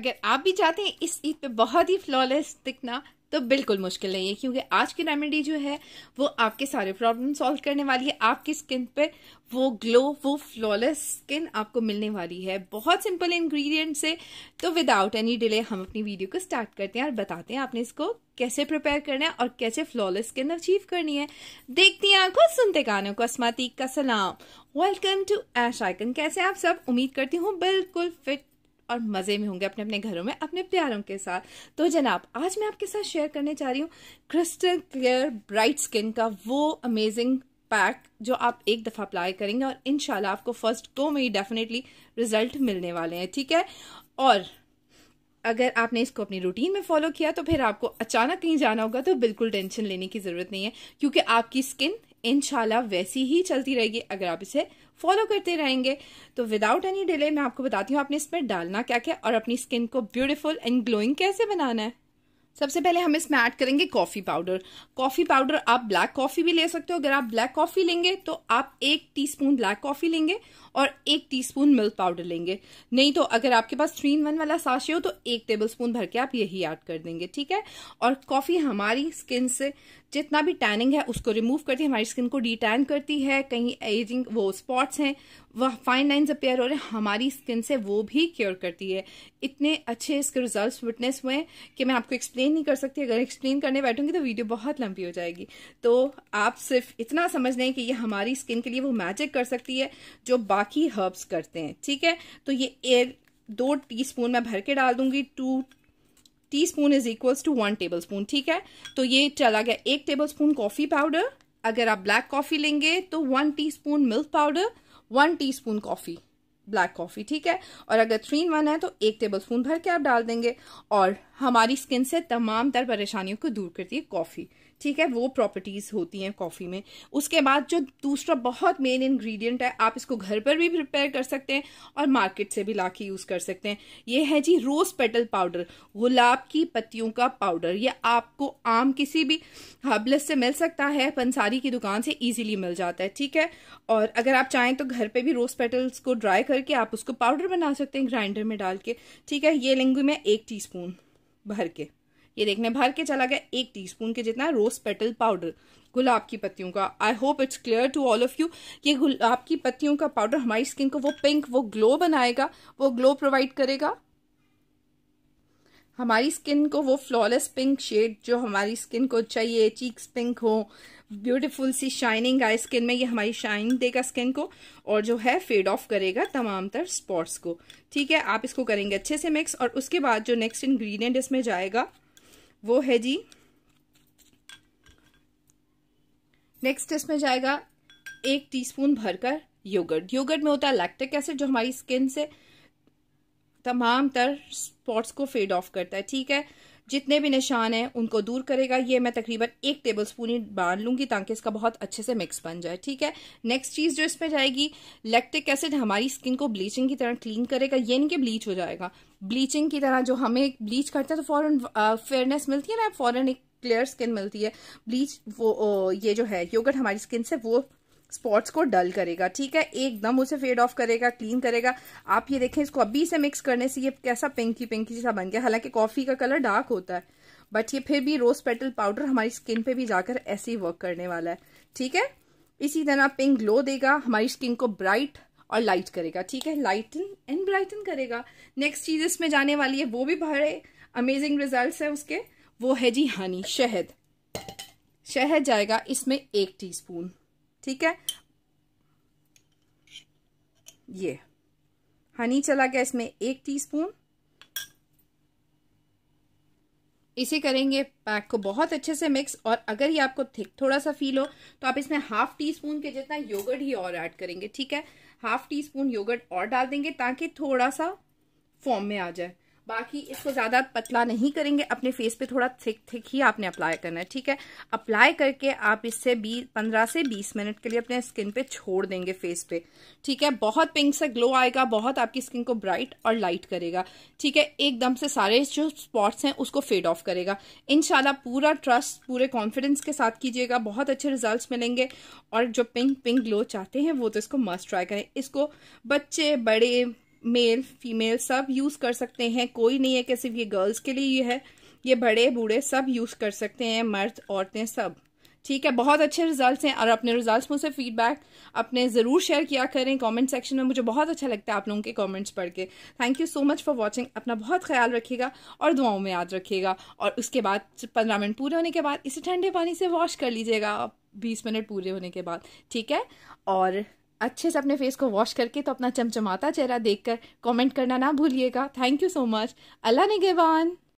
अगर आप भी चाहते हैं इस ईद पे बहुत ही फ्लॉलेस दिखना तो बिल्कुल मुश्किल नहीं है क्योंकि आज की रेमेडी जो है वो आपके सारे प्रॉब्लम सॉल्व करने वाली है आपकी स्किन पे वो ग्लो वो फ्लॉलेस स्किन आपको मिलने वाली है बहुत सिंपल इंग्रेडिएंट से तो विदाउट एनी डिले हम अपनी वीडियो को स्टार्ट करते हैं और बताते हैं आपने इसको कैसे प्रिपेयर करना है और कैसे फ्लॉलेस स्किन अचीव करनी है देखती हैं आंखों सुनते गानों को अस्माती का सलाम वेलकम टू एश आइकन कैसे आप सब उम्मीद करती हूँ बिल्कुल फिट और मज़े में होंगे अपने अपने घरों में अपने प्यारों के साथ तो जनाब आज मैं आपके साथ शेयर करने चाह रही हूँ क्रिस्टल क्लियर ब्राइट स्किन का वो अमेजिंग पैक जो आप एक दफ़ा अप्लाई करेंगे और इन आपको फर्स्ट गो में ही डेफिनेटली रिजल्ट मिलने वाले हैं ठीक है और अगर आपने इसको अपनी रूटीन में फॉलो किया तो फिर आपको अचानक कहीं जाना होगा तो बिल्कुल टेंशन लेने की ज़रूरत नहीं है क्योंकि आपकी स्किन इनशाला वैसी ही चलती रहेगी अगर आप इसे फॉलो करते रहेंगे तो विदाउट एनी डिले मैं आपको बताती हूँ आपने इसमें डालना क्या क्या और अपनी स्किन को ब्यूटीफुल एंड ग्लोइंग कैसे बनाना है सबसे पहले हम इसमें ऐड करेंगे कॉफ़ी पाउडर कॉफ़ी पाउडर आप ब्लैक कॉफ़ी भी ले सकते हो अगर आप ब्लैक कॉफ़ी लेंगे तो आप एक टीस्पून ब्लैक कॉफ़ी लेंगे और एक टीस्पून मिल्क पाउडर लेंगे नहीं तो अगर आपके पास थ्री इन वन वाला साशी हो तो एक टेबल स्पून भर के आप यही ऐड कर देंगे ठीक है और कॉफ़ी हमारी स्किन से जितना भी टैनिंग है उसको रिमूव करती है हमारी स्किन को डी टैन करती है कहीं एजिंग वो स्पॉट्स हैं वह फाइन लाइन्स अपेयर हो रहे हैं हमारी स्किन से वो भी क्योर करती है इतने अच्छे इसके रिजल्ट्स विटनेस हुए कि मैं आपको एक्सप्लेन नहीं कर सकती अगर एक्सप्लेन करने बैठूंगी तो वीडियो बहुत लंबी हो जाएगी तो आप सिर्फ इतना समझ लें कि ये हमारी स्किन के लिए वो मैजिक कर सकती है जो बाकी हर्ब्स करते हैं ठीक है तो ये एयर दो टीस्पून मैं भर के डाल दूंगी two teaspoon is equals to one tablespoon ठीक है तो ये चला गया एक टेबल स्पून कॉफी पाउडर अगर आप ब्लैक कॉफी लेंगे तो one teaspoon milk powder one teaspoon coffee black coffee ठीक है और अगर थ्री इन वन है तो एक टेबल स्पून भर के आप डाल देंगे और हमारी स्किन से तमाम तर परेशानियों को दूर करती है कॉफ़ी ठीक है वो प्रॉपर्टीज़ होती हैं कॉफ़ी में उसके बाद जो दूसरा बहुत मेन इंग्रेडिएंट है आप इसको घर पर भी प्रिपेयर कर सकते हैं और मार्केट से भी ला के यूज़ कर सकते हैं ये है जी रोज़ पेटल पाउडर गुलाब की पत्तियों का पाउडर ये आपको आम किसी भी हबलस से मिल सकता है पंसारी की दुकान से ईजिली मिल जाता है ठीक है और अगर आप चाहें तो घर पर भी रोज़ पेटल्स को ड्राई करके आप उसको पाउडर बना सकते हैं ग्राइंडर में डाल के ठीक है ये लेंगे मैं एक टी भर के ये देखने भर के चला गया एक टीस्पून के जितना रोज पेटल पाउडर गुलाब की पत्तियों का I hope it's clear to all of you ये गुलाब की पत्तियों का पाउडर हमारी स्किन को वो पिंक वो ग्लो बनाएगा वो ग्लो प्रोवाइड करेगा हमारी स्किन को वो फ्लॉलेस पिंक शेड जो हमारी स्किन को चाहिए चीक्स पिंक हो ब्यूटीफुल सी शाइनिंग आए स्किन में ये हमारी शाइन देगा स्किन को और जो है फेड ऑफ करेगा तमाम तर स्पॉट्स को ठीक है आप इसको करेंगे अच्छे से मिक्स और उसके बाद जो नेक्स्ट इन्ग्रीडियंट इसमें जाएगा वो है जी नेक्स्ट इसमें जाएगा एक टीस्पून भरकर योगर्ट योगर्ट में होता है लैक्टिक एसिड जो हमारी स्किन से तमाम तर स्पॉट्स को फेड ऑफ करता है ठीक है जितने भी निशान हैं उनको दूर करेगा ये मैं तकरीबन एक टेबल स्पून ही बांध लूंगी ताकि इसका बहुत अच्छे से मिक्स बन जाए ठीक है नेक्स्ट चीज़ जो इसमें जाएगी लैक्टिक एसिड हमारी स्किन को ब्लीचिंग की तरह क्लीन करेगा ये नहीं कि ब्लीच हो जाएगा ब्लीचिंग की तरह जो हमें ब्लीच करते हैं तो फॉरन फेयरनेस मिलती है ना फॉरन एक क्लियर स्किन मिलती है ब्लीच वो ओ, ये जो है योगट हमारी स्किन से वो स्पॉट्स को डल करेगा ठीक है एकदम उसे फेड ऑफ करेगा क्लीन करेगा आप ये देखें इसको अभी से मिक्स करने से ये कैसा पिंकी पिंकी जैसा बन गया हालांकि कॉफी का कलर डार्क होता है बट ये फिर भी रोज पेटल पाउडर हमारी स्किन पे भी जाकर ऐसे ही वर्क करने वाला है ठीक है इसी तरह पिंक ग्लो देगा हमारी स्किन को ब्राइट और लाइट करेगा ठीक है लाइटन एंड ब्राइटन करेगा नेक्स्ट चीज इसमें जाने वाली है वो भी बड़े अमेजिंग रिजल्ट है उसके वो है जी हनी शहद शहद जाएगा इसमें एक टीस्पून ठीक है ये हनी चला गया इसमें एक टीस्पून इसे करेंगे पैक को बहुत अच्छे से मिक्स और अगर ये आपको थिक थोड़ा सा फील हो तो आप इसमें हाफ टी स्पून के जितना योगर्ट ही और ऐड करेंगे ठीक है हाफ टी स्पून योगर्ट और डाल देंगे ताकि थोड़ा सा फॉर्म में आ जाए बाकी इसको ज़्यादा पतला नहीं करेंगे अपने फेस पे थोड़ा थिक थिक ही आपने अप्लाई करना है ठीक है अप्लाई करके आप इससे बीस पंद्रह से बीस मिनट के लिए अपने स्किन पे छोड़ देंगे फेस पे ठीक है बहुत पिंक सा ग्लो आएगा बहुत आपकी स्किन को ब्राइट और लाइट करेगा ठीक है एकदम से सारे जो स्पॉट्स हैं उसको फेड ऑफ करेगा इन पूरा ट्रस्ट पूरे कॉन्फिडेंस के साथ कीजिएगा बहुत अच्छे रिजल्ट मिलेंगे और जो पिंक पिंक ग्लो चाहते हैं वो तो इसको मस्ट ट्राई करें इसको बच्चे बड़े मेल फीमेल सब यूज़ कर सकते हैं कोई नहीं है कि सिर्फ ये गर्ल्स के लिए ये है ये बड़े बूढ़े सब यूज़ कर सकते हैं मर्द औरतें सब ठीक है बहुत अच्छे रिजल्ट्स हैं और अपने रिजल्ट्स में से फीडबैक अपने ज़रूर शेयर किया करें कमेंट सेक्शन में मुझे बहुत अच्छा लगता है आप लोगों के कमेंट्स पढ़ के thank you so much for watching अपना बहुत ख्याल रखिएगा और दुआओं में याद रखिएगा और उसके बाद पंद्रह मिनट पूरे होने के बाद इसे ठंडे पानी से वॉश कर लीजिएगा बीस मिनट पूरे होने के बाद ठीक है और अच्छे से अपने फेस को वॉश करके तो अपना चमचमाता चेहरा देखकर कमेंट करना ना भूलिएगा thank you so much Allah गेवान